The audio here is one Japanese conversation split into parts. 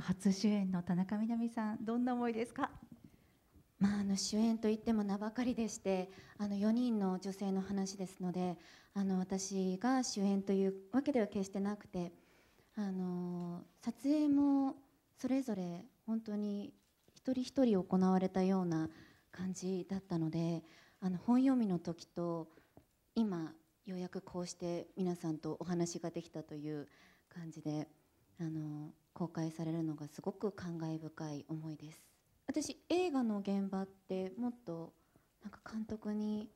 初主演の田中みな実さんどんな思いですかまあ、あの主演といっても名ばかりでしてあの4人の女性の話ですのであの私が主演というわけでは決してなくてあの撮影もそれぞれ本当に一人一人行われたような感じだったのであの本読みの時と今ようやくこうして皆さんとお話ができたという感じであの公開されるのがすごく感慨深い思いです私映画の現場ってもっとなんか監督に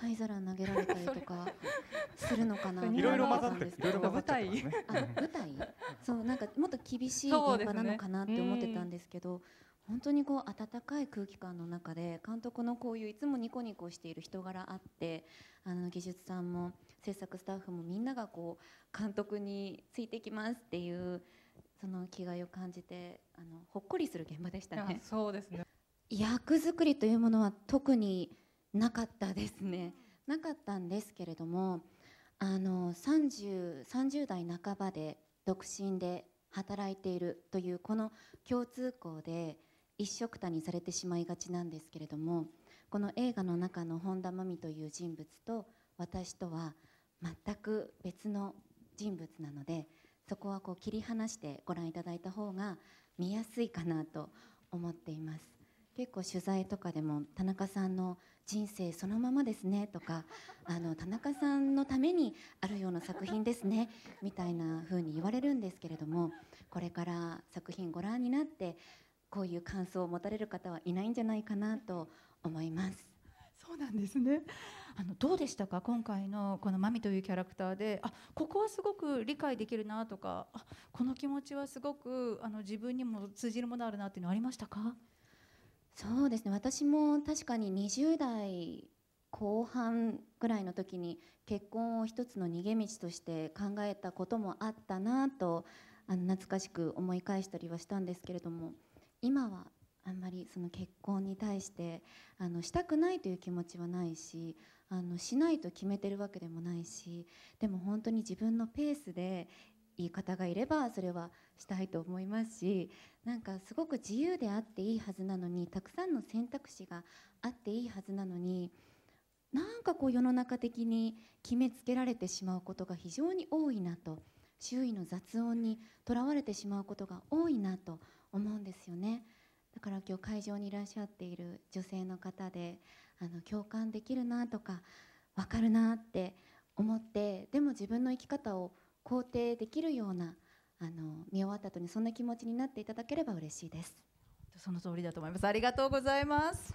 灰皿投げられたりとか するのかないろいろ混ざっていろいろ舞台、あ舞台そうなんかもっと厳しい現場なのかなって思ってたんですけど、ね、本当にこう温かい空気感の中で監督のこういういつもニコニコしている人柄あってあの技術さんも制作スタッフもみんながこう監督についてきますっていうその気概を感じてあのほっこりする現場でしたね。そうですね役作りというものは特になかったですね。なかったんですけれどもあの 30, 30代半ばで独身で働いているというこの共通項で一緒くたにされてしまいがちなんですけれどもこの映画の中の本田真美という人物と私とは全く別の人物なのでそこはこう切り離してご覧いただいた方が見やすいかなと思っています結構取材とかでも田中さんの人生そのままですねとかあの田中さんのためにあるような作品ですねみたいな風に言われるんですけれどもこれから作品ご覧になってこういう感想を持たれる方はいないんじゃないかなと思います。そうなんですねあのどうでしたか今回のこのマミというキャラクターであここはすごく理解できるなとかあこの気持ちはすごくあの自分にも通じるものあるなっていうのはありましたかそうですね私も確かに20代後半ぐらいの時に結婚を一つの逃げ道として考えたこともあったなとあの懐かしく思い返したりはしたんですけれども今はあんまりその結婚に対してあのしたくないという気持ちはないしあのしないと決めてるわけでもないしでも本当に自分のペースでいい方がいればそれはしたいと思いますしなんかすごく自由であっていいはずなのにたくさんの選択肢があっていいはずなのになんかこう世の中的に決めつけられてしまうことが非常に多いなと周囲の雑音にとらわれてしまうことが多いなと思うんですよね。だから今日会場にいらっしゃっている女性の方であの共感できるなとか分かるなって思ってでも自分の生き方を肯定できるようなあの見終わった後にそんな気持ちになっていただければ嬉しいです。その通りだと思います。ありがとうございます。